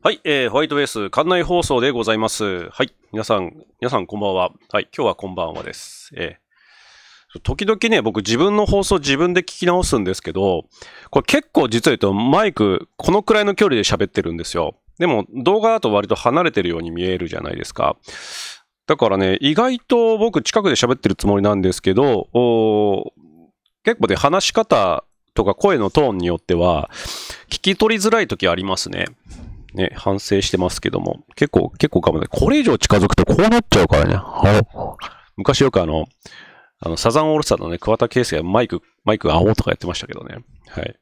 はい、えー、ホワイトベース、館内放送でございます。はい、皆さん、皆さんこんばんは。はい、今日はこんばんはです。えー、時々ね、僕自分の放送自分で聞き直すんですけど、これ結構実は言うとマイクこのくらいの距離で喋ってるんですよ。でも動画だと割と離れてるように見えるじゃないですか。だからね、意外と僕近くで喋ってるつもりなんですけど、結構ね、話し方とか声のトーンによっては聞き取りづらい時ありますね。ね、反省してますけども、結構、結構我って。これ以上近づくとこうなっちゃうからね。はい、昔よくあの、あの、サザンオールスターのね、桑田圭介がマイク、マイク青とかやってましたけどね。はい。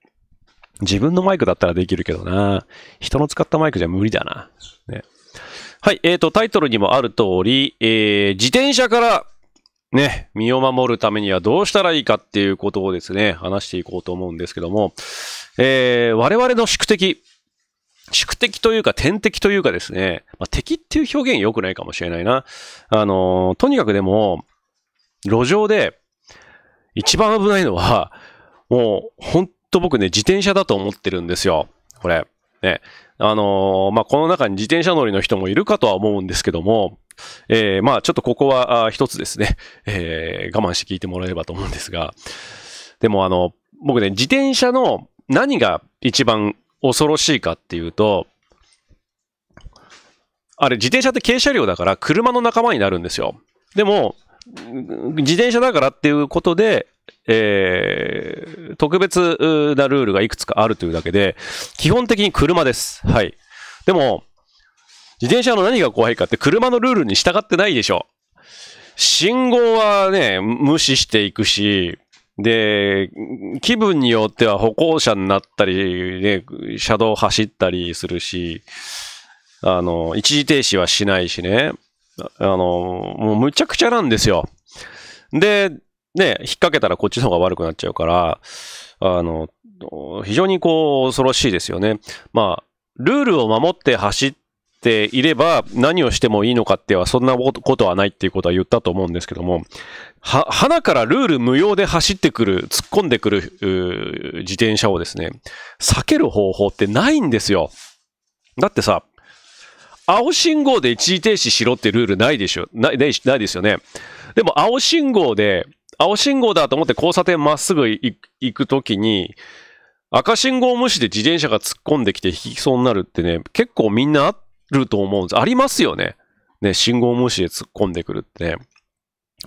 自分のマイクだったらできるけどな。人の使ったマイクじゃ無理だな。ね。はい。えっ、ー、と、タイトルにもある通り、えー、自転車からね、身を守るためにはどうしたらいいかっていうことをですね、話していこうと思うんですけども、えー、我々の宿敵、宿敵というか天敵というかですね、まあ、敵っていう表現良くないかもしれないな。あのとにかくでも、路上で一番危ないのは、もうほんと僕ね、自転車だと思ってるんですよ。これ。ね。あのー、まあ、この中に自転車乗りの人もいるかとは思うんですけども、えー、まあ、ちょっとここは一つですね、えー、我慢して聞いてもらえればと思うんですが、でもあの、僕ね、自転車の何が一番恐ろしいかっていうと、あれ、自転車って軽車両だから車の仲間になるんですよ。でも、自転車だからっていうことで、えー、特別なルールがいくつかあるというだけで、基本的に車です。はい。でも、自転車の何が怖いかって車のルールに従ってないでしょ。信号はね、無視していくし、で、気分によっては歩行者になったり、ね、車道走ったりするし、あの、一時停止はしないしね。あの、もうむちゃくちゃなんですよ。で、ね、引っ掛けたらこっちの方が悪くなっちゃうから、あの、非常にこう、恐ろしいですよね。まあ、ルールを守って走ってしていれば何をしてもいいのかってはそんなことはないっていうことは言ったと思うんですけども、は、花からルール無用で走ってくる、突っ込んでくる、自転車をですね、避ける方法ってないんですよ。だってさ、青信号で一時停止しろってルールないでしょ、ない、ないですよね。でも青信号で、青信号だと思って交差点まっすぐ行くときに、赤信号無視で自転車が突っ込んできて引きそうになるってね、結構みんなあっると思うんです。ありますよね。ね、信号無視で突っ込んでくるって、ね。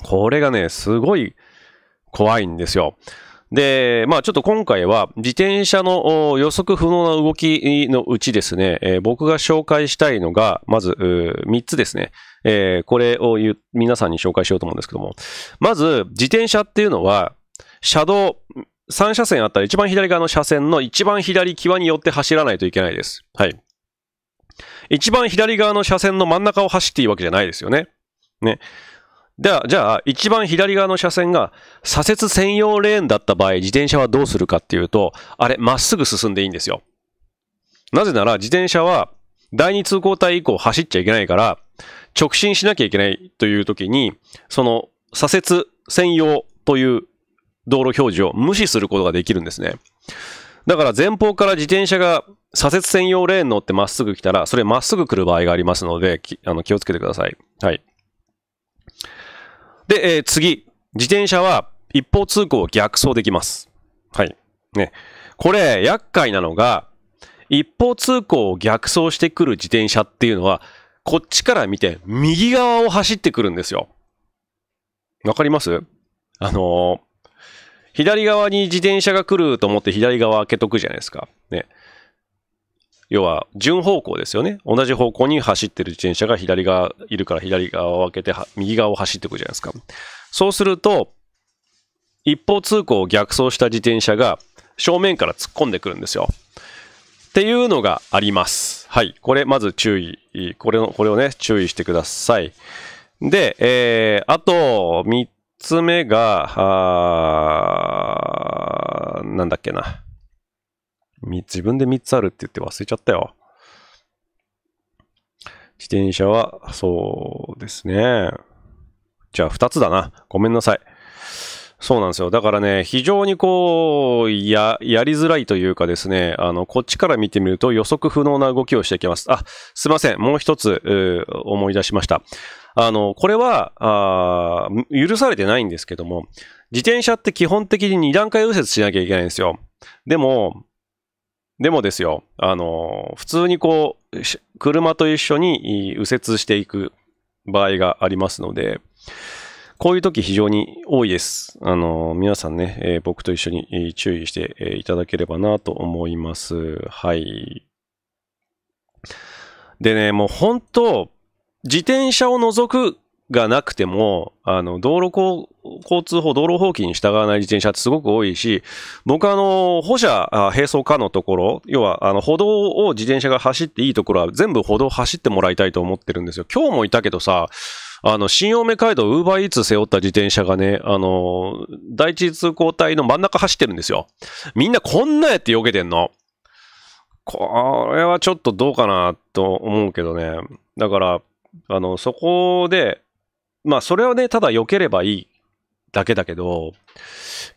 これがね、すごい怖いんですよ。で、まあちょっと今回は自転車の予測不能な動きのうちですね、えー、僕が紹介したいのが、まず3つですね。えー、これを皆さんに紹介しようと思うんですけども。まず、自転車っていうのは、車道、3車線あったら一番左側の車線の一番左際によって走らないといけないです。はい。一番左側の車線の真ん中を走っていいわけじゃないですよね。ね。では、じゃあ、一番左側の車線が左折専用レーンだった場合、自転車はどうするかっていうと、あれ、まっすぐ進んでいいんですよ。なぜなら、自転車は第二通行帯以降走っちゃいけないから、直進しなきゃいけないという時に、その左折専用という道路表示を無視することができるんですね。だから前方から自転車が左折専用レーン乗ってまっすぐ来たら、それまっすぐ来る場合がありますので、あの気をつけてください。はい。で、えー、次。自転車は一方通行を逆走できます。はい。ね。これ、厄介なのが、一方通行を逆走してくる自転車っていうのは、こっちから見て右側を走ってくるんですよ。わかりますあのー、左側に自転車が来ると思って左側開けとくじゃないですか。ね。要は順方向ですよね。同じ方向に走ってる自転車が左側いるから左側を開けて右側を走っていくじゃないですか。そうすると、一方通行を逆走した自転車が正面から突っ込んでくるんですよ。っていうのがあります。はい。これ、まず注意。これの、これをね、注意してください。で、えー、あと、三つ目が、あなんだっけな。自分で3つあるって言って忘れちゃったよ。自転車は、そうですね。じゃあ2つだな。ごめんなさい。そうなんですよ。だからね、非常にこう、や、やりづらいというかですね、あの、こっちから見てみると予測不能な動きをしてきます。あ、すいません。もう一つ、思い出しました。あの、これは、あ許されてないんですけども、自転車って基本的に2段階右折しなきゃいけないんですよ。でも、でもですよ、あの、普通にこう、車と一緒に右折していく場合がありますので、こういう時非常に多いです。あの、皆さんね、えー、僕と一緒に注意していただければなと思います。はい。でね、もう本当、自転車を除くがなくても、あの、道路交通法、道路法規に従わない自転車ってすごく多いし、僕はあの、歩車並走かのところ、要はあの、歩道を自転車が走っていいところは全部歩道走ってもらいたいと思ってるんですよ。今日もいたけどさ、あの、新青梅街道、ウーバーイーツ背負った自転車がね、あの、第一通行帯の真ん中走ってるんですよ。みんなこんなやって避けてんの。これはちょっとどうかなと思うけどね。だから、あの、そこで、まあ、それはね、ただ避ければいいだけだけど、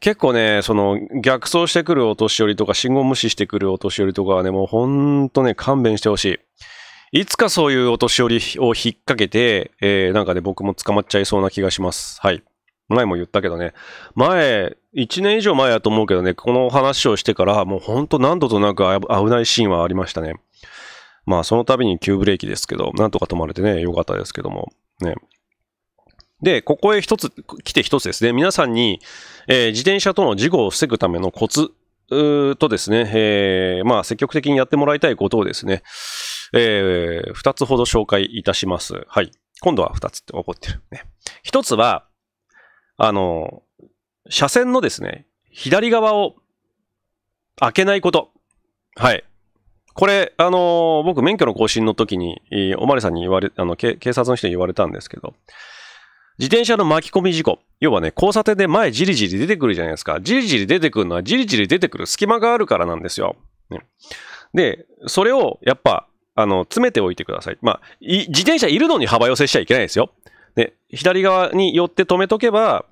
結構ね、その逆走してくるお年寄りとか、信号無視してくるお年寄りとかはね、もうほんとね、勘弁してほしい。いつかそういうお年寄りを引っ掛けて、えー、なんかね、僕も捕まっちゃいそうな気がします。はい。前も言ったけどね、前、1年以上前やと思うけどね、この話をしてから、もうほんと何度となく危ないシーンはありましたね。まあ、その度に急ブレーキですけど、なんとか止まれてね、よかったですけども。ね。で、ここへ一つ、来て一つですね、皆さんに、えー、自転車との事故を防ぐためのコツとですね、えー、まあ、積極的にやってもらいたいことをですね、えー、二つほど紹介いたします。はい。今度は二つって起こってるね。一つは、あの、車線のですね、左側を開けないこと。はい。これ、あのー、僕、免許の更新の時に、おまりさんに言われ、あの、警察の人に言われたんですけど、自転車の巻き込み事故。要はね、交差点で前じりじり出てくるじゃないですか。じりじり出てくるのはじりじり出てくる隙間があるからなんですよ。ね、で、それをやっぱ、あの、詰めておいてください。まあ、自転車いるのに幅寄せしちゃいけないですよ。で、左側に寄って止めとけば、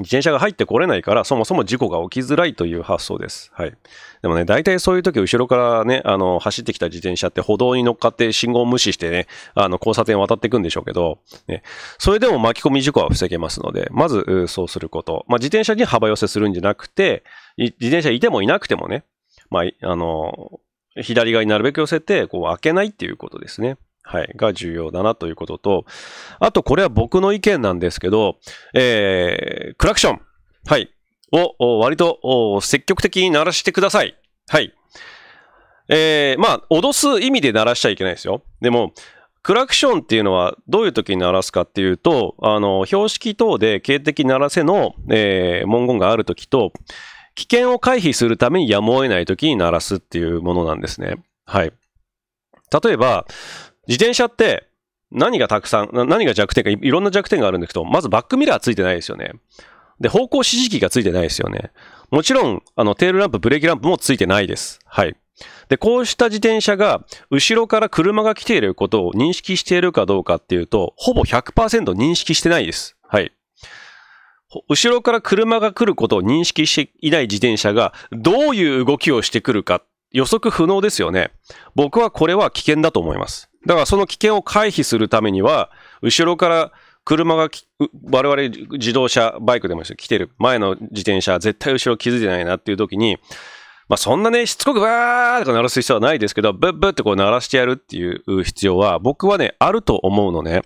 自転車が入ってこれないから、そもそも事故が起きづらいという発想です。はい。でもね、大体そういう時、後ろからね、あの、走ってきた自転車って歩道に乗っかって信号無視してね、あの、交差点を渡っていくんでしょうけど、ね、それでも巻き込み事故は防げますので、まず、そうすること。まあ、自転車に幅寄せするんじゃなくて、自転車いてもいなくてもね、まあ、あの、左側になるべく寄せて、こう、開けないっていうことですね。はい、が重要だなということと、あとこれは僕の意見なんですけど、えー、クラクション、はい、を割と積極的に鳴らしてください。はい。えー、まあ、脅す意味で鳴らしちゃいけないですよ。でも、クラクションっていうのはどういう時に鳴らすかっていうと、あの、標識等で警的鳴らせの、えー、文言がある時と、危険を回避するためにやむを得ない時に鳴らすっていうものなんですね。はい。例えば、自転車って何がたくさん、何が弱点かい、いろんな弱点があるんだけど、まずバックミラーついてないですよね。で、方向指示器がついてないですよね。もちろん、あの、テールランプ、ブレーキランプもついてないです。はい。で、こうした自転車が、後ろから車が来ていることを認識しているかどうかっていうと、ほぼ100%認識してないです。はい。後ろから車が来ることを認識していない自転車が、どういう動きをしてくるか、予測不能ですよね。僕はこれは危険だと思います。だからその危険を回避するためには、後ろから車が我々自動車、バイクでも来てる、前の自転車、絶対後ろ気づいてないなっていう時に、まあ、そんなね、しつこくわーとか鳴らす必要はないですけど、ブッブってこう鳴らしてやるっていう必要は、僕はね、あると思うのね。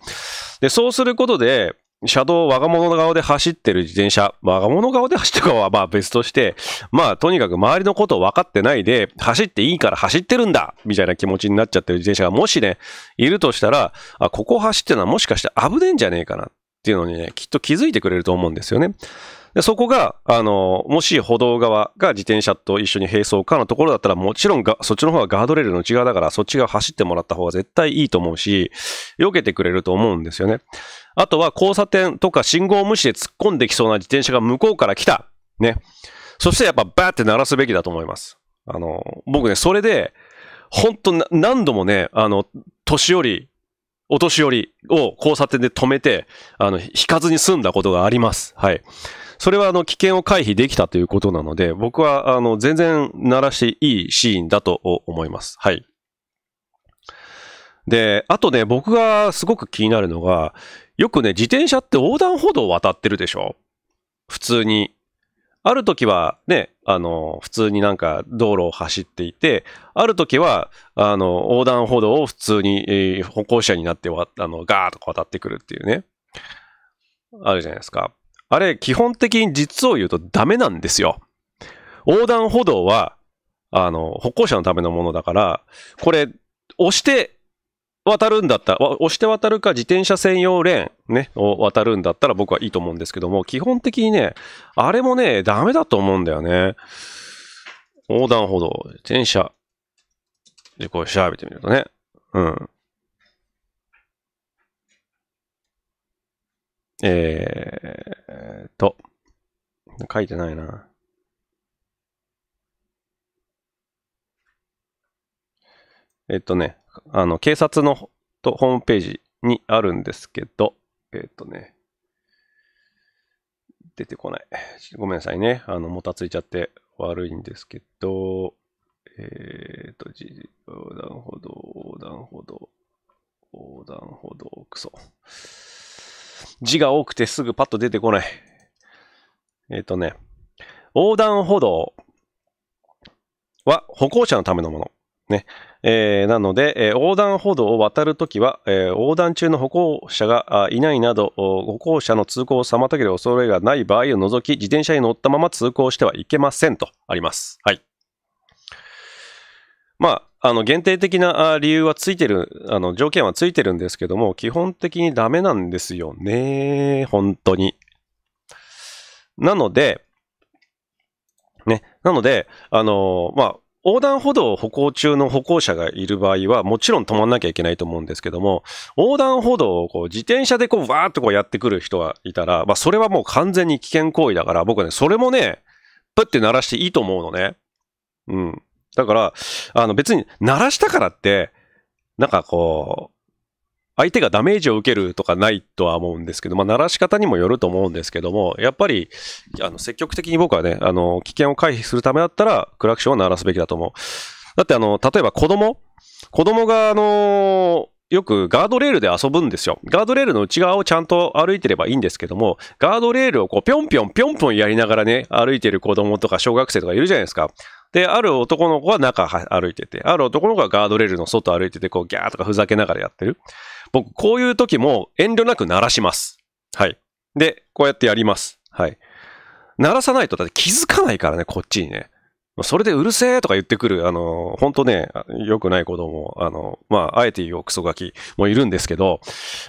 で、そうすることで、車道を我が物顔で走ってる自転車、我が物顔で走ってるかはまあ別として、まあとにかく周りのことを分かってないで、走っていいから走ってるんだみたいな気持ちになっちゃってる自転車がもしね、いるとしたら、あ、ここ走ってるのはもしかして危ねえんじゃねえかなっていうのにね、きっと気づいてくれると思うんですよね。で、そこが、あの、もし歩道側が自転車と一緒に並走かのところだったら、もちろんが、そっちの方がガードレールの内側だから、そっち側走ってもらった方が絶対いいと思うし、避けてくれると思うんですよね。あとは交差点とか信号無視で突っ込んできそうな自転車が向こうから来た。ね。そしてやっぱバーって鳴らすべきだと思います。あの、僕ね、それで、本当何度もね、あの、年寄り、お年寄りを交差点で止めて、あの、引かずに済んだことがあります。はい。それはあの危険を回避できたということなので、僕はあの全然鳴らしていいシーンだと思います。はい。で、あとね、僕がすごく気になるのが、よくね、自転車って横断歩道を渡ってるでしょ普通に。ある時はね、あの、普通になんか道路を走っていて、ある時は、あの、横断歩道を普通に、えー、歩行者になってあの、ガーッと渡ってくるっていうね。あるじゃないですか。あれ、基本的に実を言うとダメなんですよ。横断歩道は、あの、歩行者のためのものだから、これ、押して渡るんだったら、押して渡るか自転車専用レーン、ね、を渡るんだったら僕はいいと思うんですけども、基本的にね、あれもね、ダメだと思うんだよね。横断歩道、自転車。で、こう調べてみるとね。うん。えー、っと、書いてないな。えっとね、あの、警察のとホームページにあるんですけど、えっとね、出てこない。ごめんなさいね。あの、もたついちゃって悪いんですけど、えー、っと、横断歩道、横断歩道、横断歩道、クソ。字が多くてすぐパッと出てこない。えっ、ー、とね、横断歩道は歩行者のためのもの。ね。えー、なので、えー、横断歩道を渡るときは、えー、横断中の歩行者がいないなど、歩行者の通行を妨げる恐れがない場合を除き、自転車に乗ったまま通行してはいけませんとあります。はい。まあ、あの、限定的な理由はついてる、あの、条件はついてるんですけども、基本的にダメなんですよね。本当に。なので、ね、なので、あのー、まあ、横断歩道を歩行中の歩行者がいる場合は、もちろん止まんなきゃいけないと思うんですけども、横断歩道をこう自転車でこう、わーっとこうやってくる人がいたら、まあ、それはもう完全に危険行為だから、僕はね、それもね、プって鳴らしていいと思うのね。うん。だから、あの別に鳴らしたからって、なんかこう、相手がダメージを受けるとかないとは思うんですけど、まあ、鳴らし方にもよると思うんですけども、やっぱり、あの、積極的に僕はね、あの、危険を回避するためだったら、クラクションを鳴らすべきだと思う。だって、あの、例えば子供子供が、あのよくガードレールで遊ぶんですよ。ガードレールの内側をちゃんと歩いてればいいんですけども、ガードレールをこう、ぴょんぴょんぴょんぴょんやりながらね、歩いてる子供とか小学生とかいるじゃないですか。で、ある男の子は中歩いてて、ある男の子はガードレールの外歩いてて、こう、ギャーとかふざけながらやってる。僕、こういう時も遠慮なく鳴らします。はい。で、こうやってやります。はい。鳴らさないと、だって気づかないからね、こっちにね。それでうるせえとか言ってくる、あの、本当ね、良くない子供、あの、まあ、あえて言うクソガキもいるんですけど、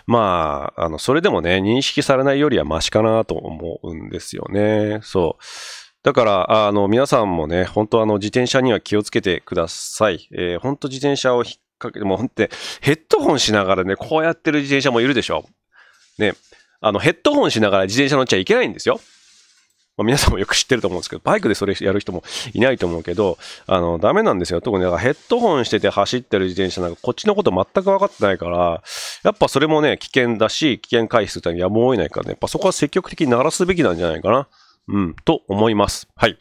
まあ、あの、それでもね、認識されないよりはマシかなと思うんですよね。そう。だから、あの、皆さんもね、本当あの、自転車には気をつけてください。えー、本当自転車を引っかけて、もうほんヘッドホンしながらね、こうやってる自転車もいるでしょ。ね、あのヘッドホンしながら自転車乗っちゃいけないんですよ。まあ、皆さんもよく知ってると思うんですけど、バイクでそれやる人もいないと思うけど、あの、ダメなんですよ。特にヘッドホンしてて走ってる自転車なんか、こっちのこと全く分かってないから、やっぱそれもね、危険だし、危険回避するためにやむを得ないからね、やっぱそこは積極的に鳴らすべきなんじゃないかな。うん、と思います。はい。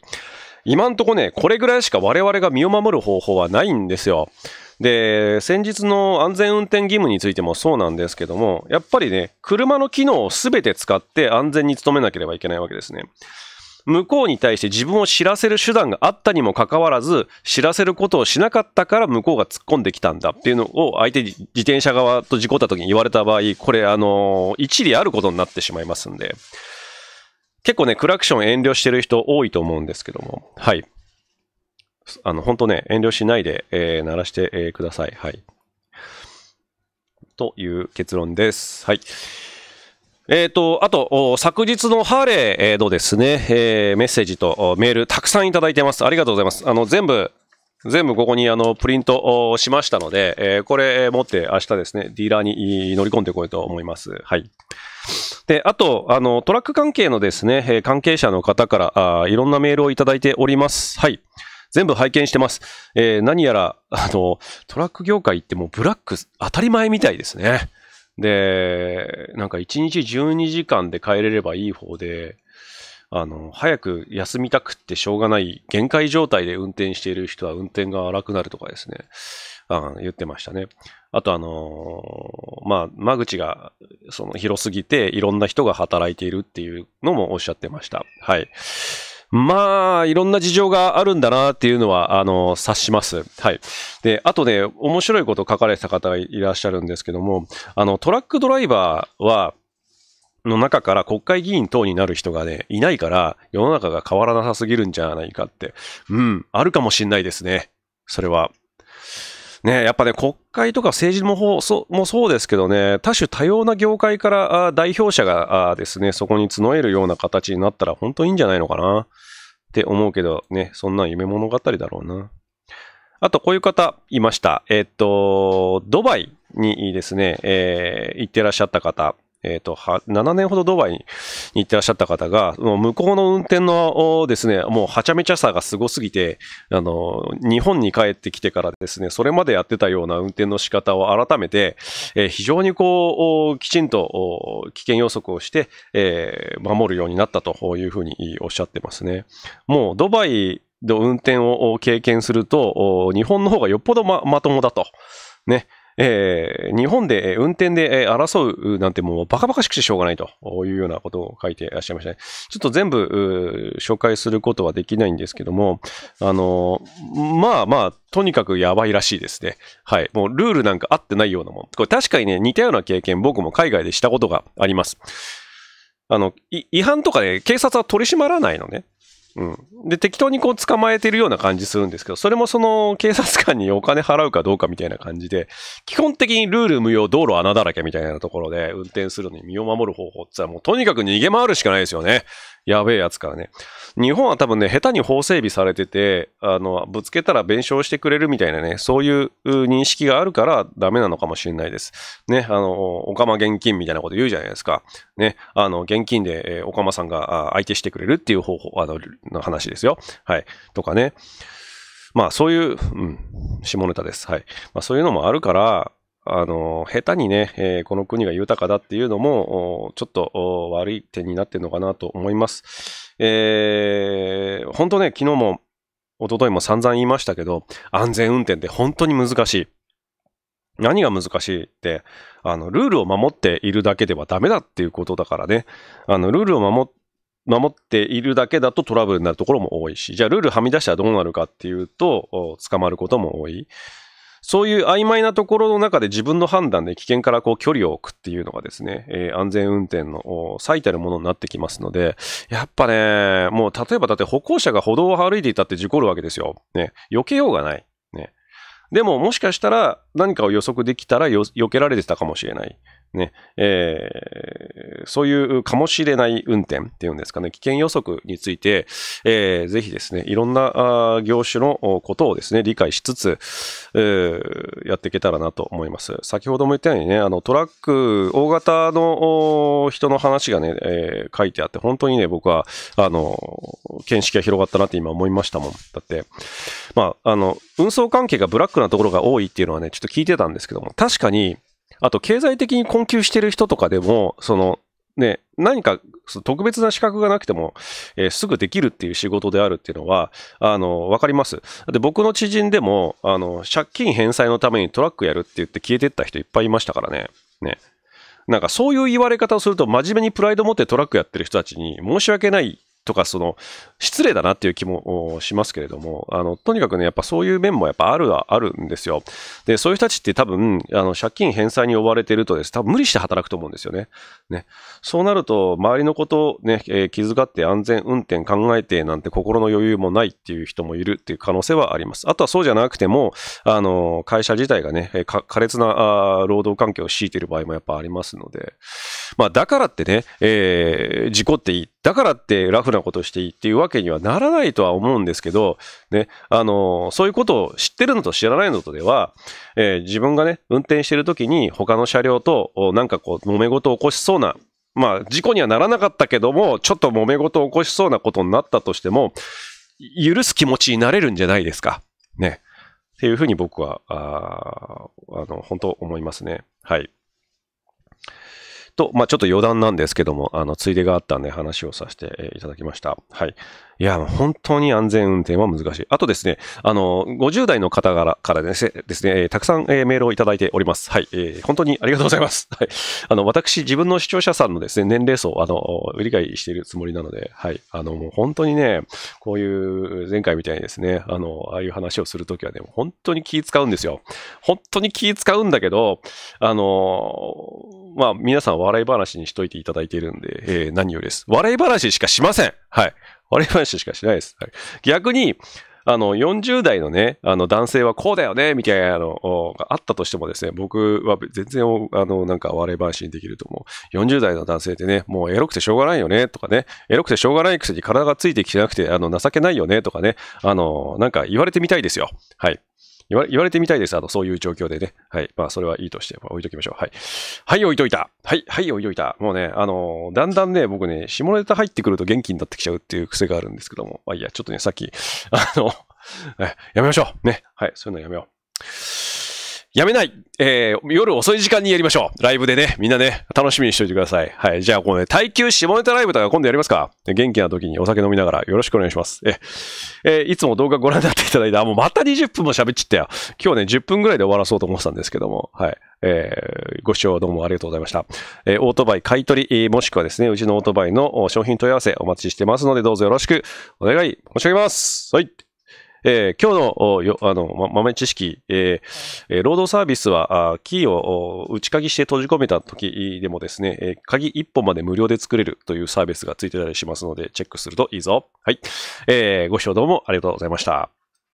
今んとこね、これぐらいしか我々が身を守る方法はないんですよ。で、先日の安全運転義務についてもそうなんですけども、やっぱりね、車の機能をすべて使って安全に努めなければいけないわけですね。向こうに対して自分を知らせる手段があったにもかかわらず、知らせることをしなかったから向こうが突っ込んできたんだっていうのを相手自転車側と事故った時に言われた場合、これあの、一理あることになってしまいますんで、結構ね、クラクション遠慮してる人多いと思うんですけども、はい。あの、本当ね、遠慮しないで、えー、鳴らして、えー、ください。はい。という結論です。はい。えっ、ー、と、あと、昨日のハーレーのですね、えー、メッセージとメールたくさんいただいてます。ありがとうございます。あの、全部、全部ここにあのプリントしましたので、えー、これ持って明日ですね、ディーラーに乗り込んでこようと思います。はい。で、あと、あの、トラック関係のですね、関係者の方から、あいろんなメールをいただいております。はい。全部拝見してます。えー、何やら、あの、トラック業界ってもうブラック当たり前みたいですね。で、なんか1日12時間で帰れればいい方で、あの、早く休みたくってしょうがない限界状態で運転している人は運転が荒くなるとかですね、あ言ってましたね。あとあのー、まあ、間口がその広すぎていろんな人が働いているっていうのもおっしゃってました。はい。まあ、いろんな事情があるんだなっていうのは、あの、察します。はい。で、あとね、面白いことを書かれてた方がいらっしゃるんですけども、あの、トラックドライバーは、の中から国会議員等になる人がね、いないから、世の中が変わらなさすぎるんじゃないかって。うん、あるかもしんないですね。それは。ね、やっぱね、国会とか政治もそもそうですけどね、多種多様な業界から代表者がですね、そこに募えるような形になったら本当にいいんじゃないのかなって思うけどね、そんな夢物語だろうな。あと、こういう方いました。えっと、ドバイにですね、えー、行ってらっしゃった方。えっ、ー、と、7年ほどドバイに行ってらっしゃった方が、向こうの運転のですね、もうはちゃめちゃさがすごすぎて、あの、日本に帰ってきてからですね、それまでやってたような運転の仕方を改めて、えー、非常にこう、きちんと危険予測をして、えー、守るようになったというふうにおっしゃってますね。もうドバイで運転を経験すると、日本の方がよっぽどままともだと。ね。えー、日本で運転で争うなんてもうバカバカしくてしょうがないというようなことを書いていらっしゃいましたね。ちょっと全部紹介することはできないんですけども、あの、まあまあ、とにかくやばいらしいですね。はい。もうルールなんか合ってないようなもん。これ確かにね、似たような経験僕も海外でしたことがあります。あの、違反とかで、ね、警察は取り締まらないのね。うん。で、適当にこう捕まえてるような感じするんですけど、それもその警察官にお金払うかどうかみたいな感じで、基本的にルール無用、道路穴だらけみたいなところで運転するのに身を守る方法って言ったらもうとにかく逃げ回るしかないですよね。やべえやつからね。日本は多分ね、下手に法整備されてて、あの、ぶつけたら弁償してくれるみたいなね、そういう認識があるからダメなのかもしれないです。ね、あの、おかま現金みたいなこと言うじゃないですか。ね、あの、現金で、えおかまさんが相手してくれるっていう方法、あの、の話ですよ。はい。とかね。まあそういう、うん、下ネタです。はい。まあそういうのもあるから、あの、下手にね、えー、この国が豊かだっていうのも、ちょっと悪い点になってるのかなと思います。えー、本当ね、昨日も、一昨日も散々言いましたけど、安全運転って本当に難しい。何が難しいって、あの、ルールを守っているだけではダメだっていうことだからね。あの、ルールを守って、守っているだけだとトラブルになるところも多いし、じゃあルールはみ出したらどうなるかっていうと、捕まることも多い。そういう曖昧なところの中で自分の判断で危険からこう距離を置くっていうのがですね、えー、安全運転の最たるものになってきますので、やっぱね、もう例えばだって歩行者が歩道を歩いていたって事故るわけですよ。ね、避けようがない。ね。でももしかしたら何かを予測できたら避けられてたかもしれない。ね、えー、そういうかもしれない運転っていうんですかね、危険予測について、えー、ぜひですね、いろんな業種のことをですね、理解しつつ、えー、やっていけたらなと思います。先ほども言ったようにね、あのトラック、大型の人の話がね、えー、書いてあって、本当にね、僕は、あの、見識が広がったなって今思いましたもん。だって、まあ、あの、運送関係がブラックなところが多いっていうのはね、ちょっと聞いてたんですけども、確かに、あと経済的に困窮してる人とかでも、そのね、何か特別な資格がなくても、えー、すぐできるっていう仕事であるっていうのは、あの、わかります。で、僕の知人でも、あの、借金返済のためにトラックやるって言って消えてった人いっぱいいましたからね。ね。なんかそういう言われ方をすると、真面目にプライド持ってトラックやってる人たちに申し訳ないとか、その、失礼だなっていう気もしますけれども、あの、とにかくね、やっぱそういう面もやっぱあるはあるんですよ。で、そういう人たちって多分、あの、借金返済に追われてるとです、多分無理して働くと思うんですよね。ね。そうなると、周りのことをね、えー、気遣って安全運転考えてなんて心の余裕もないっていう人もいるっていう可能性はあります。あとはそうじゃなくても、あの、会社自体がね、苛烈なあ労働環境を強いている場合もやっぱありますので、まあ、だからってね、えー、事故っていいだからってラフなことしていいっていうわけにはならないとは思うんですけど、ね、あの、そういうことを知ってるのと知らないのとでは、えー、自分がね、運転してる時に他の車両となんかこう、揉め事を起こしそうなまあ、事故にはならなかったけども、ちょっと揉め事を起こしそうなことになったとしても、許す気持ちになれるんじゃないですか。ね。っていうふうに僕は、ああの、本当思いますね。はい。と、まあ、ちょっと余談なんですけども、あの、ついでがあったんで話をさせていただきました。はい。いや、本当に安全運転は難しい。あとですね、あの、50代の方からですね、ですねたくさん、えメールをいただいております。はい、えー、本当にありがとうございます。はい。あの、私、自分の視聴者さんのですね、年齢層、あの、売り買いしているつもりなので、はい。あの、もう本当にね、こういう、前回みたいにですね、あの、ああいう話をするときはね、本当に気使うんですよ。本当に気使うんだけど、あの、まあ、皆さん笑い話にしといていただいているんで、えー、何よりです。笑い話しかしません。はい。悪い話しかしないです。逆に、あの、40代のね、あの、男性はこうだよね、みたいなのがあったとしてもですね、僕は全然、あの、なんか笑い話にできると思う。40代の男性ってね、もうエロくてしょうがないよね、とかね、エロくてしょうがないくせに体がついてきてなくて、あの、情けないよね、とかね、あの、なんか言われてみたいですよ。はい。言われてみたいです。あの、そういう状況でね。はい。まあ、それはいいとして、まあ、置いときましょう。はい。はい、置いといた。はい、はい、置いといた。もうね、あのだんだんね、僕ね、下ネタ入ってくると元気になってきちゃうっていう癖があるんですけども。まあ、いいや、ちょっとね、さっき、あの、やめましょう。ね。はい、そういうのやめよう。やめない、えー、夜遅い時間にやりましょう。ライブでね、みんなね、楽しみにしておいてください。はい。じゃあ、このね、耐久下ネタライブとか今度やりますか元気な時にお酒飲みながらよろしくお願いします。え、えー、いつも動画ご覧になっていただいた、あ、もうまた20分も喋っちゃったよ。今日ね、10分ぐらいで終わらそうと思ってたんですけども、はい。えー、ご視聴どうもありがとうございました。えー、オートバイ買い取り、もしくはですね、うちのオートバイの商品問い合わせお待ちしてますので、どうぞよろしくお願い申し上げます。はい。えー、今日のあの、豆知識、えー、労働サービスは、キーを内鍵して閉じ込めた時でもですね、鍵1本まで無料で作れるというサービスがついてたりしますので、チェックするといいぞ。はい。えー、ご視聴どうもありがとうございました。